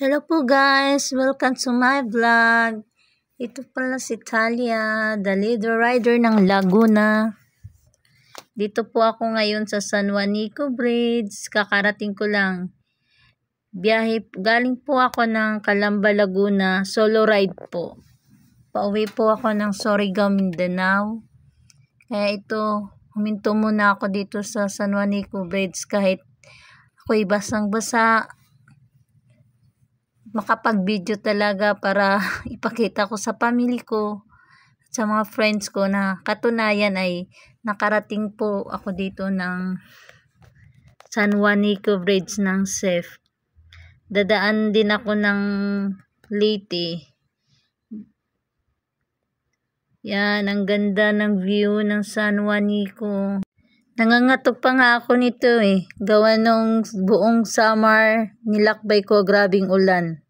Hello po guys! Welcome to my vlog. Ito pala si Talia, the leader rider ng Laguna. Dito po ako ngayon sa San Juanico Bridge. Kakarating ko lang. Biyahe, galing po ako ng Calamba, Laguna. Solo ride po. Pauwi po ako ng Sorigao, Mindanao. Kaya ito, huminto muna ako dito sa San Juanico Bridge kahit ako'y basang-basa makapag-video talaga para ipakita ko sa family ko at sa mga friends ko na katunayan ay nakarating po ako dito ng San Juanico Bridge ng SEF. Dadaan din ako ng Leyte. Yan, ang ganda ng view ng San Juanico. Nangangatok pa nga ako nito eh. Gawa nung buong summer, nilakbay ko grabing ulan.